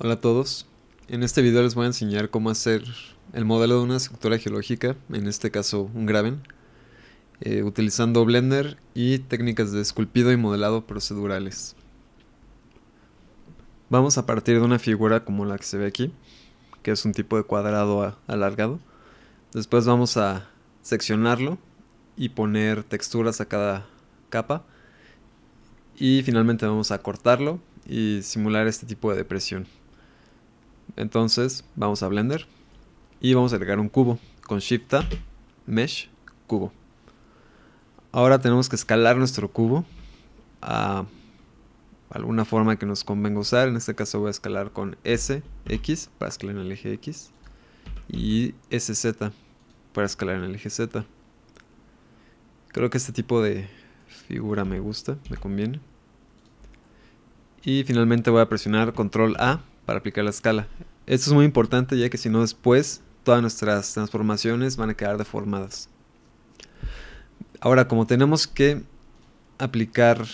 Hola a todos, en este video les voy a enseñar cómo hacer el modelo de una estructura geológica, en este caso un graben, eh, utilizando Blender y técnicas de esculpido y modelado procedurales. Vamos a partir de una figura como la que se ve aquí, que es un tipo de cuadrado alargado. Después vamos a seccionarlo y poner texturas a cada capa. Y finalmente vamos a cortarlo y simular este tipo de depresión. Entonces vamos a Blender y vamos a agregar un cubo con Shift A, Mesh, cubo. Ahora tenemos que escalar nuestro cubo a alguna forma que nos convenga usar. En este caso voy a escalar con S, X para escalar en el eje X y SZ para escalar en el eje Z. Creo que este tipo de figura me gusta, me conviene. Y finalmente voy a presionar control A para aplicar la escala. Esto es muy importante ya que si no después todas nuestras transformaciones van a quedar deformadas. Ahora, como tenemos que aplicar,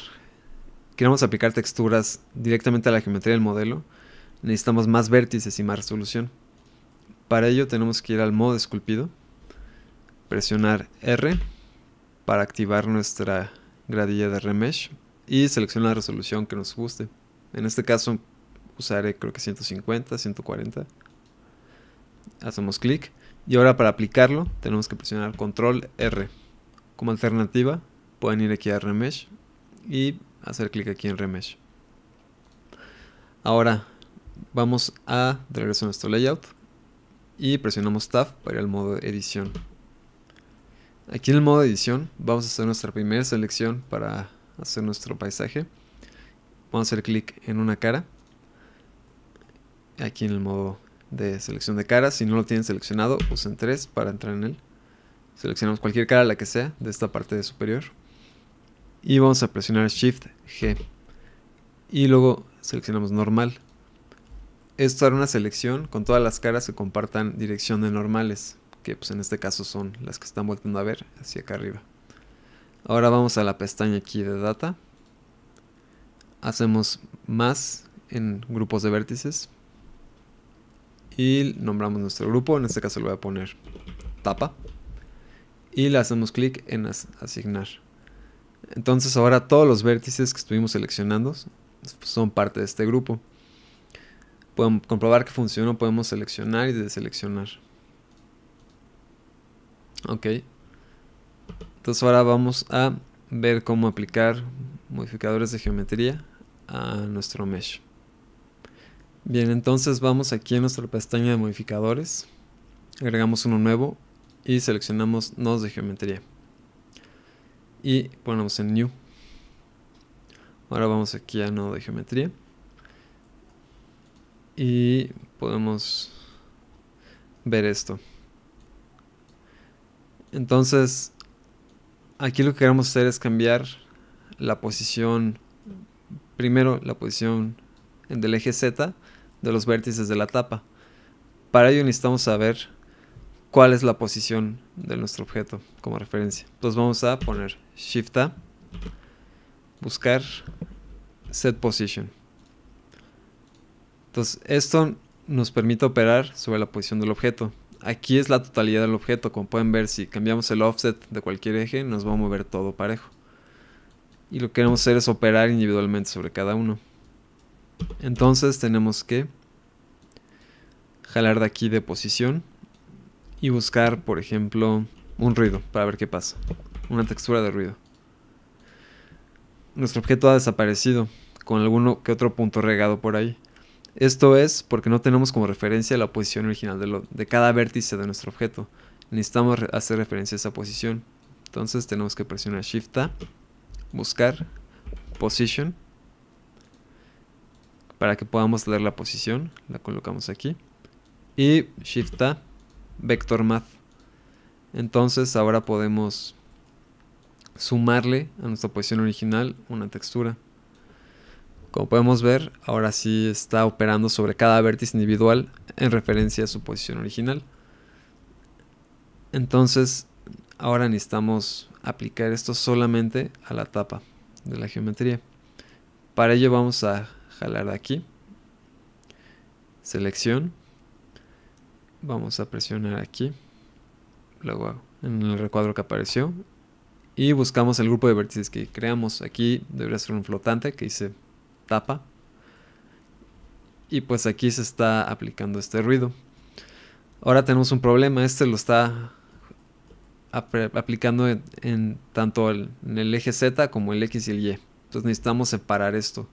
queremos aplicar texturas directamente a la geometría del modelo, necesitamos más vértices y más resolución. Para ello tenemos que ir al modo esculpido, presionar R para activar nuestra gradilla de remesh y seleccionar la resolución que nos guste. En este caso usaré creo que 150, 140. Hacemos clic. Y ahora para aplicarlo tenemos que presionar control R. Como alternativa pueden ir aquí a Remesh y hacer clic aquí en Remesh. Ahora vamos a regresar a nuestro layout y presionamos Tab para ir al modo edición. Aquí en el modo edición vamos a hacer nuestra primera selección para hacer nuestro paisaje. Vamos a hacer clic en una cara aquí en el modo de selección de caras. Si no lo tienen seleccionado, usen 3 para entrar en él. Seleccionamos cualquier cara, la que sea, de esta parte de superior. Y vamos a presionar Shift G. Y luego seleccionamos normal. Esto hará una selección con todas las caras que compartan dirección de normales, que pues, en este caso son las que están volteando a ver hacia acá arriba. Ahora vamos a la pestaña aquí de Data. Hacemos más en grupos de vértices y nombramos nuestro grupo, en este caso le voy a poner tapa y le hacemos clic en asignar. Entonces ahora todos los vértices que estuvimos seleccionando son parte de este grupo. Podemos comprobar que funcionó, podemos seleccionar y deseleccionar. Ok. Entonces ahora vamos a ver cómo aplicar modificadores de geometría a nuestro mesh. Bien, entonces vamos aquí a nuestra pestaña de modificadores, agregamos uno nuevo y seleccionamos nodos de geometría. Y ponemos en New. Ahora vamos aquí a nodo de geometría. Y podemos ver esto. Entonces, aquí lo que queremos hacer es cambiar la posición, primero la posición del eje Z de los vértices de la tapa. Para ello necesitamos saber cuál es la posición de nuestro objeto como referencia. Entonces vamos a poner Shift A, buscar Set Position. Entonces esto nos permite operar sobre la posición del objeto. Aquí es la totalidad del objeto, como pueden ver si cambiamos el offset de cualquier eje nos va a mover todo parejo. Y lo que queremos hacer es operar individualmente sobre cada uno. Entonces tenemos que jalar de aquí de posición y buscar, por ejemplo, un ruido para ver qué pasa. Una textura de ruido. Nuestro objeto ha desaparecido con alguno que otro punto regado por ahí. Esto es porque no tenemos como referencia la posición original de, de cada vértice de nuestro objeto. Necesitamos hacer referencia a esa posición. Entonces tenemos que presionar Shift A, buscar Position para que podamos leer la posición. La colocamos aquí. Y Shift A, Vector Math. Entonces ahora podemos sumarle a nuestra posición original una textura. Como podemos ver, ahora sí está operando sobre cada vértice individual en referencia a su posición original. Entonces, ahora necesitamos aplicar esto solamente a la tapa de la geometría. Para ello vamos a jalar de aquí. Selección. Vamos a presionar aquí. Luego en el recuadro que apareció. Y buscamos el grupo de vértices que creamos. Aquí debería ser un flotante que dice tapa. Y pues aquí se está aplicando este ruido. Ahora tenemos un problema. Este lo está aplicando en, tanto en el eje Z como el X y el Y. Entonces necesitamos separar esto.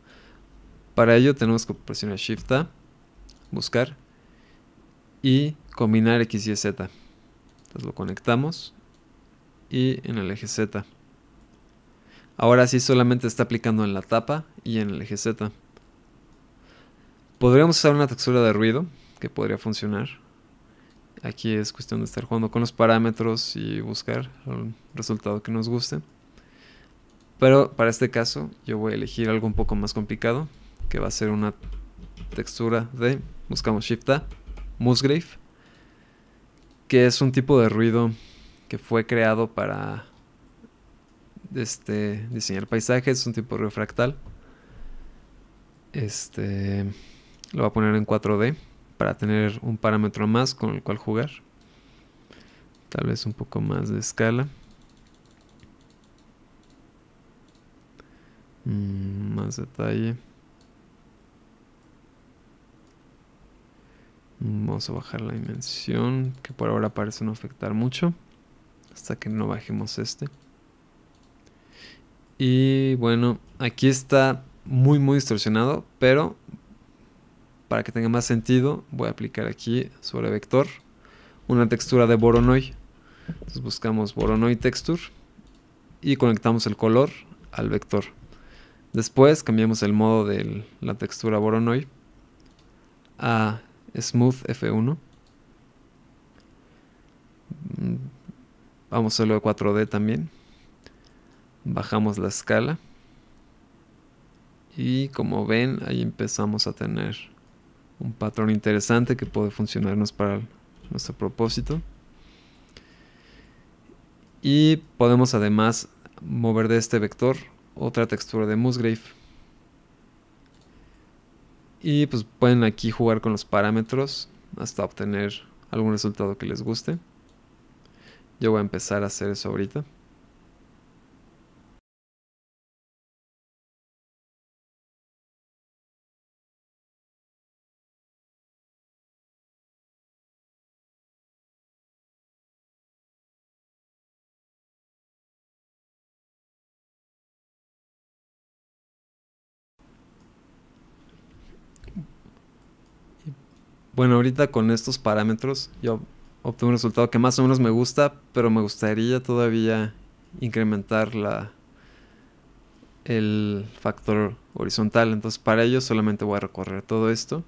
Para ello tenemos que presionar Shift A, buscar y combinar X y Z. Entonces lo conectamos y en el eje Z. Ahora sí solamente está aplicando en la tapa y en el eje Z. Podríamos usar una textura de ruido que podría funcionar. Aquí es cuestión de estar jugando con los parámetros y buscar el resultado que nos guste. Pero para este caso yo voy a elegir algo un poco más complicado que va a ser una textura de, buscamos Shift A, Musgrave, que es un tipo de ruido que fue creado para este, diseñar paisajes, es un tipo de ruido fractal. Este, lo voy a poner en 4D para tener un parámetro más con el cual jugar. Tal vez un poco más de escala. Mm, más detalle. Vamos a bajar la dimensión, que por ahora parece no afectar mucho, hasta que no bajemos este. Y bueno, aquí está muy muy distorsionado, pero para que tenga más sentido voy a aplicar aquí sobre vector una textura de Voronoi. buscamos Voronoi Texture y conectamos el color al vector. Después cambiamos el modo de la textura Voronoi a Smooth F1. Vamos solo de 4D también. Bajamos la escala. Y como ven, ahí empezamos a tener un patrón interesante que puede funcionarnos para nuestro propósito. Y podemos además mover de este vector otra textura de Musgrave. Y pues pueden aquí jugar con los parámetros hasta obtener algún resultado que les guste. Yo voy a empezar a hacer eso ahorita. bueno, ahorita con estos parámetros yo obtuve un resultado que más o menos me gusta, pero me gustaría todavía incrementar el factor horizontal. Entonces para ello solamente voy a recorrer todo esto.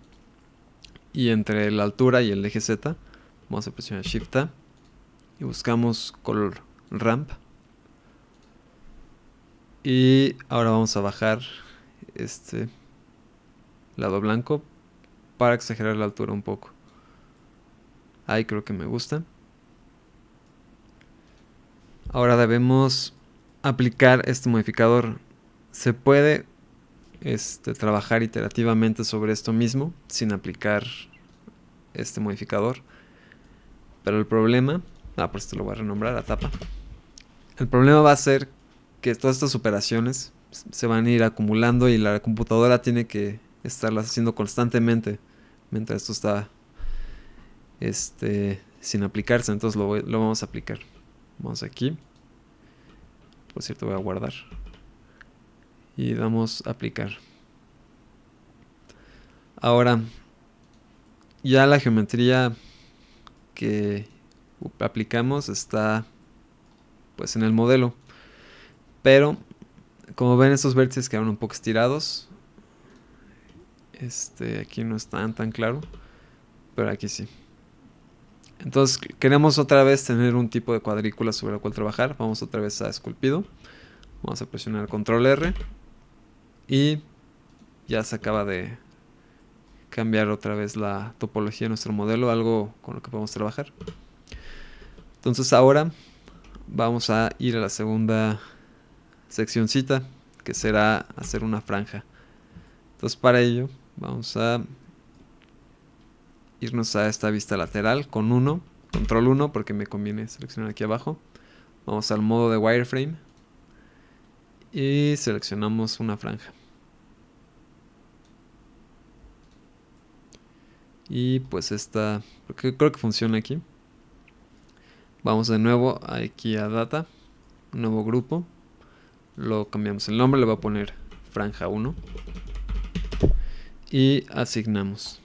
Y entre la altura y el eje Z, vamos a presionar Shift A y buscamos color ramp. Y ahora vamos a bajar este lado blanco para exagerar la altura un poco. Ahí creo que me gusta. Ahora debemos aplicar este modificador. Se puede este, trabajar iterativamente sobre esto mismo sin aplicar este modificador. Pero el problema, ah, por esto lo voy a renombrar a tapa. El problema va a ser que todas estas operaciones se van a ir acumulando y la computadora tiene que estarlas haciendo constantemente mientras esto está este, sin aplicarse. Entonces lo, lo vamos a aplicar. Vamos aquí. Por cierto, voy a guardar. Y damos a aplicar. Ahora, ya la geometría que aplicamos está pues en el modelo. Pero, como ven, estos vértices quedaron un poco estirados. Este, aquí no está tan, claro, pero aquí sí. Entonces queremos otra vez tener un tipo de cuadrícula sobre la cual trabajar. Vamos otra vez a esculpido. Vamos a presionar control R. Y ya se acaba de cambiar otra vez la topología de nuestro modelo. Algo con lo que podemos trabajar. Entonces ahora vamos a ir a la segunda seccioncita. Que será hacer una franja. Entonces para ello Vamos a irnos a esta vista lateral con 1, control 1 porque me conviene seleccionar aquí abajo. Vamos al modo de wireframe y seleccionamos una franja. Y pues esta, creo, creo que funciona aquí. Vamos de nuevo aquí a data, nuevo grupo. Lo cambiamos el nombre, le voy a poner franja 1 y asignamos.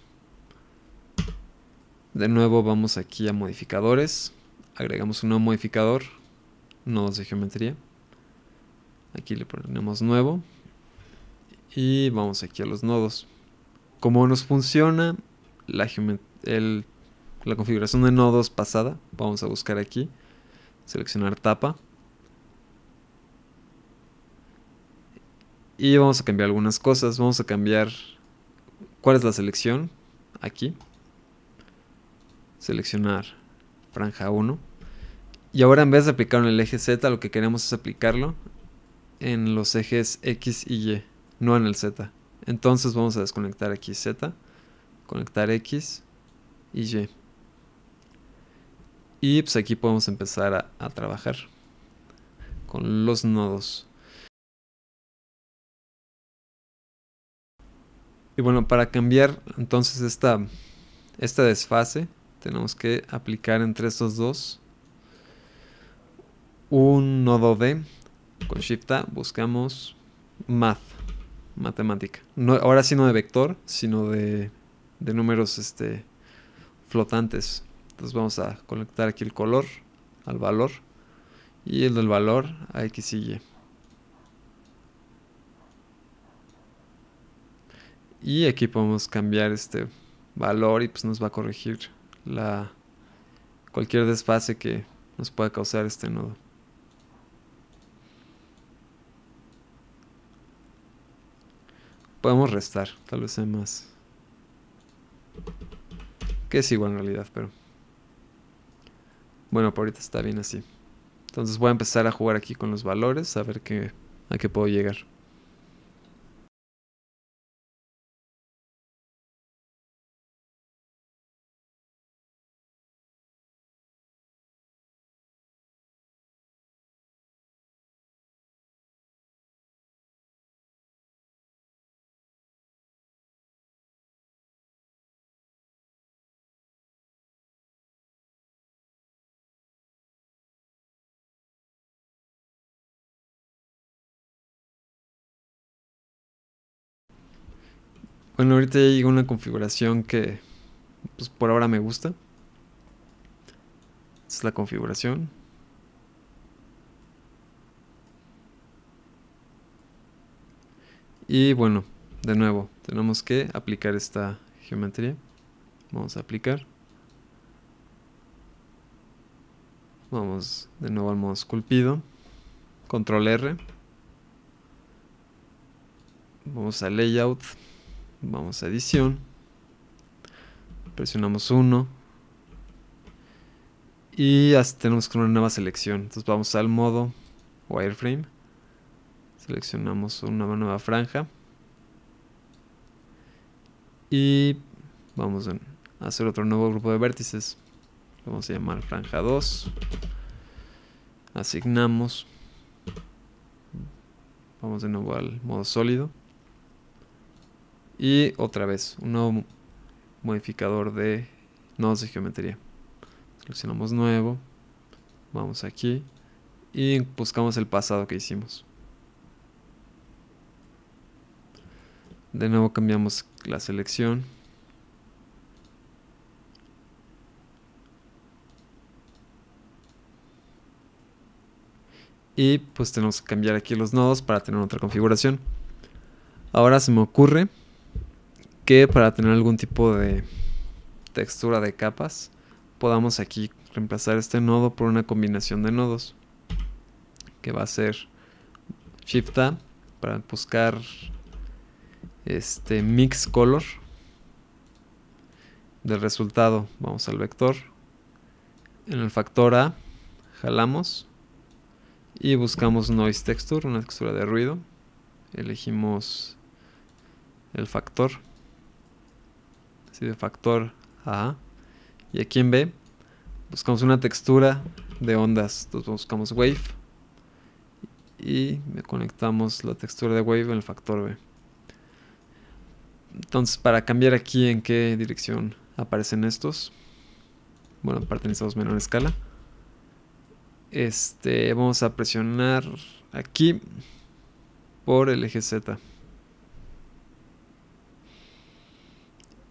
De nuevo vamos aquí a modificadores, agregamos un nuevo modificador, nodos de geometría. Aquí le ponemos nuevo y vamos aquí a los nodos. Como nos funciona la, el, la configuración de nodos pasada, vamos a buscar aquí, seleccionar tapa. Y vamos a cambiar algunas cosas, vamos a cambiar ¿Cuál es la selección? Aquí. Seleccionar franja 1. Y ahora en vez de aplicar en el eje Z, lo que queremos es aplicarlo en los ejes X y Y, no en el Z. Entonces vamos a desconectar aquí Z, conectar X y Y. Y pues aquí podemos empezar a trabajar con los nodos. Y bueno, para cambiar entonces esta, desfase, tenemos que aplicar entre estos dos un nodo D. Con Shift A buscamos Math, matemática. No, ahora sí no de vector, sino de, de números este, flotantes. Entonces vamos a conectar aquí el color al valor y el del valor a X y Y aquí podemos cambiar este valor y pues nos va a corregir la, cualquier desfase que nos pueda causar este nodo. Podemos restar, tal vez sea más. Que es igual en realidad, pero... Bueno, por ahorita está bien así. Entonces voy a empezar a jugar aquí con los valores, a ver qué, a qué puedo llegar. Bueno, ahorita ya una configuración que pues, por ahora me gusta. es la configuración. Y bueno, de nuevo, tenemos que aplicar esta geometría. Vamos a aplicar. Vamos de nuevo al modo esculpido. Control R. Vamos a Layout. Vamos a edición. Presionamos 1. Y tenemos con una nueva selección. Entonces vamos al modo wireframe. Seleccionamos una nueva franja. Y vamos a hacer otro nuevo grupo de vértices. vamos a llamar franja 2. Asignamos. Vamos de nuevo al modo sólido. Y otra vez, un nuevo modificador de nodos de geometría. Seleccionamos nuevo. Vamos aquí. Y buscamos el pasado que hicimos. De nuevo cambiamos la selección. Y pues tenemos que cambiar aquí los nodos para tener otra configuración. Ahora se me ocurre que para tener algún tipo de textura de capas podamos aquí reemplazar este nodo por una combinación de nodos que va a ser shift a para buscar este mix color del resultado vamos al vector en el factor a jalamos y buscamos noise texture una textura de ruido elegimos el factor de factor A. Y aquí en B buscamos una textura de ondas. Entonces buscamos wave y conectamos la textura de wave en el factor B. Entonces para cambiar aquí en qué dirección aparecen estos. Bueno, aparte necesitamos menor escala. Este, vamos a presionar aquí por el eje Z.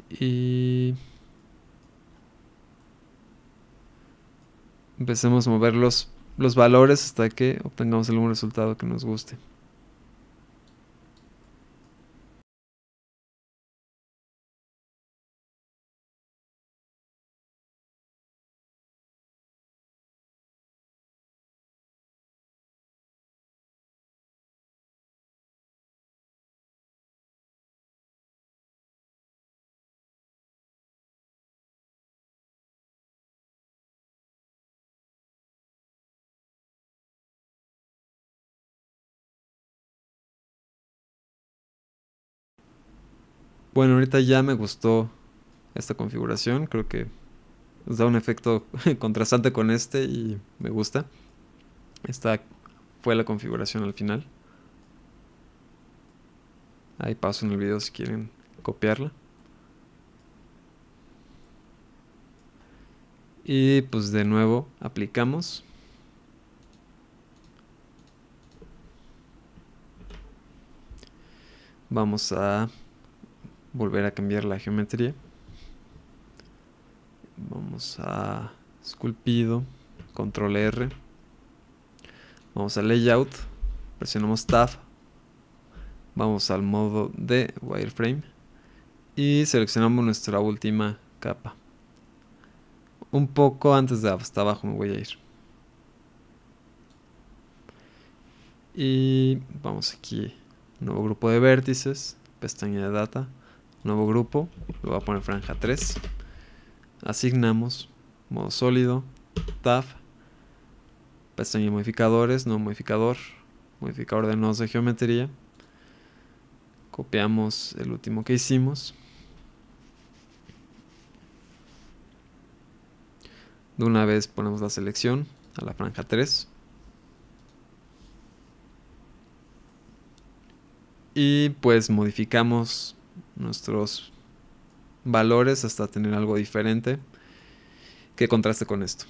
y empecemos a mover los, los valores hasta que obtengamos algún resultado que nos guste. Bueno, ahorita ya me gustó esta configuración, creo que nos da un efecto contrastante con este y me gusta. Esta fue la configuración al final. Ahí paso en el video si quieren copiarla. Y pues de nuevo aplicamos. Vamos a volver a cambiar la geometría. Vamos a esculpido, control R. Vamos a layout, presionamos tab. Vamos al modo de wireframe y seleccionamos nuestra última capa. Un poco antes de hasta abajo me voy a ir. Y vamos aquí, nuevo grupo de vértices, pestaña de data Nuevo grupo, lo voy a poner franja 3. Asignamos modo sólido, tab, pestaña modificadores, no modificador, modificador de nodos de geometría. Copiamos el último que hicimos. De una vez ponemos la selección a la franja 3. Y pues modificamos nuestros valores hasta tener algo diferente que contraste con esto.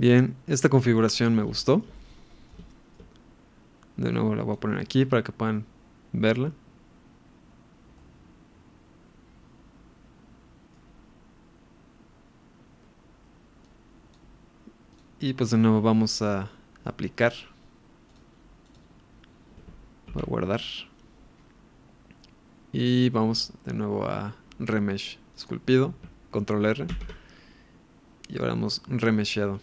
Bien, esta configuración me gustó. De nuevo la voy a poner aquí para que puedan verla. Y pues de nuevo vamos a aplicar. Voy a guardar. Y vamos de nuevo a remesh esculpido, control R. Y ahora hemos remesheado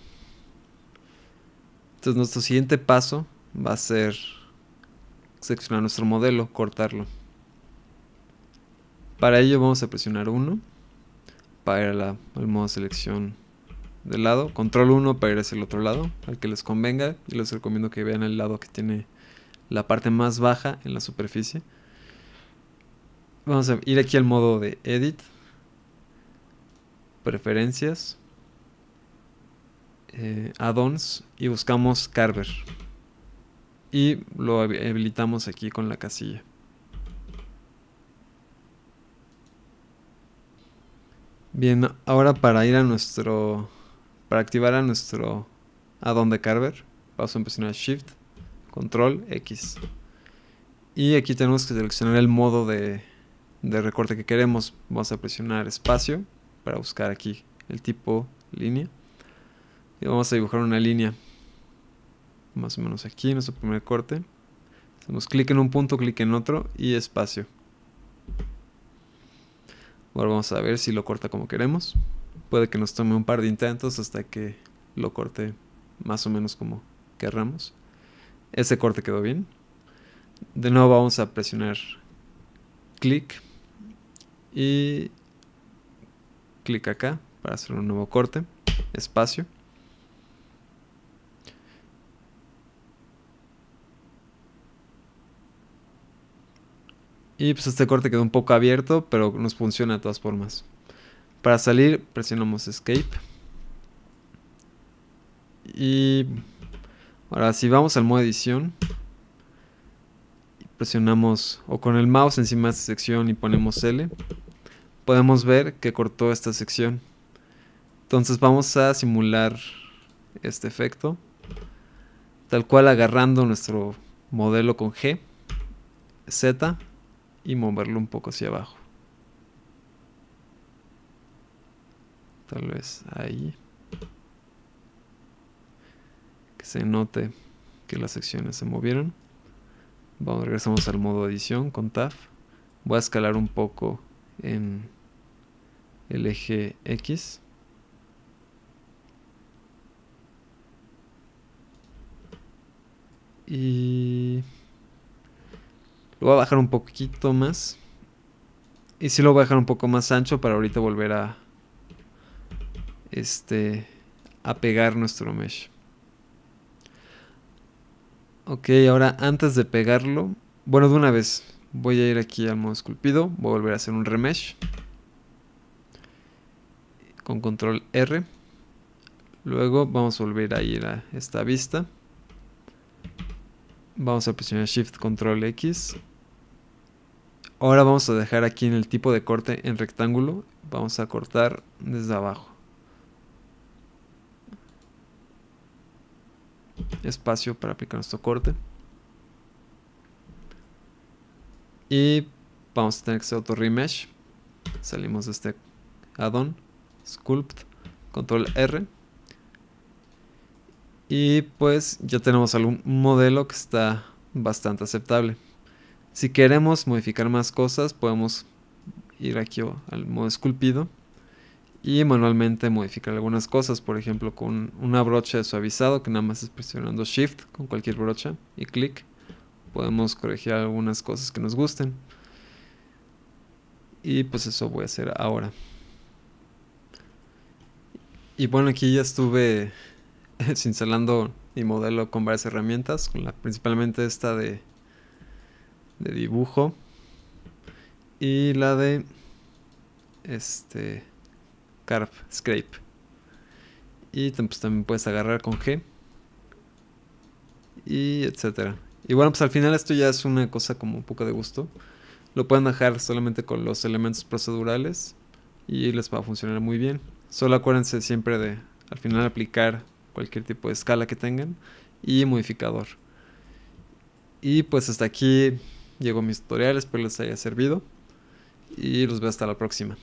entonces nuestro siguiente paso va a ser seleccionar nuestro modelo, cortarlo. Para ello vamos a presionar 1 para ir al modo selección del lado, control 1 para ir hacia el otro lado, al que les convenga. Y les recomiendo que vean el lado que tiene la parte más baja en la superficie. Vamos a ir aquí al modo de Edit, Preferencias, eh, addons y buscamos Carver. Y lo habilitamos aquí con la casilla. Bien, ahora para ir a nuestro... Para activar a nuestro addon de Carver, vamos a presionar Shift, Control, X. Y aquí tenemos que seleccionar el modo de, de recorte que queremos. Vamos a presionar espacio para buscar aquí el tipo línea. Y vamos a dibujar una línea. Más o menos aquí, nuestro primer corte. Hacemos clic en un punto, clic en otro y espacio. Ahora vamos a ver si lo corta como queremos. Puede que nos tome un par de intentos hasta que lo corte más o menos como querramos. Ese corte quedó bien. De nuevo vamos a presionar clic y clic acá para hacer un nuevo corte, espacio. Y pues este corte quedó un poco abierto, pero nos funciona de todas formas. Para salir presionamos escape. Y ahora si vamos al modo edición, presionamos o con el mouse encima de esta sección y ponemos L, podemos ver que cortó esta sección. Entonces vamos a simular este efecto, tal cual agarrando nuestro modelo con G, Z y moverlo un poco hacia abajo. Tal vez ahí. Que se note que las secciones se movieron. Vamos, regresamos al modo edición con TAF Voy a escalar un poco en el eje X. Y lo voy a bajar un poquito más. Y si lo voy a dejar un poco más ancho para ahorita volver a... Este... A pegar nuestro mesh. Ok, ahora antes de pegarlo... Bueno, de una vez. Voy a ir aquí al modo esculpido. Voy a volver a hacer un remesh. Con control R. Luego vamos a volver a ir a esta vista. Vamos a presionar Shift Control X. Ahora vamos a dejar aquí en el tipo de corte en rectángulo. Vamos a cortar desde abajo. Espacio para aplicar nuestro corte. Y vamos a tener que hacer otro remesh. Salimos de este addon, sculpt, control R y pues ya tenemos algún modelo que está bastante aceptable. Si queremos modificar más cosas, podemos ir aquí al modo esculpido y manualmente modificar algunas cosas, por ejemplo con una brocha de suavizado que nada más es presionando shift con cualquier brocha y clic podemos corregir algunas cosas que nos gusten y pues eso voy a hacer ahora y bueno aquí ya estuve instalando mi modelo con varias herramientas, principalmente esta de, de dibujo y la de este carp, scrape. Y pues, también puedes agarrar con G y etcétera. Y bueno, pues al final esto ya es una cosa como un poco de gusto. Lo pueden dejar solamente con los elementos procedurales y les va a funcionar muy bien. Solo acuérdense siempre de al final aplicar cualquier tipo de escala que tengan y modificador. Y pues hasta aquí llegó mis tutorial, espero les haya servido y los veo hasta la próxima.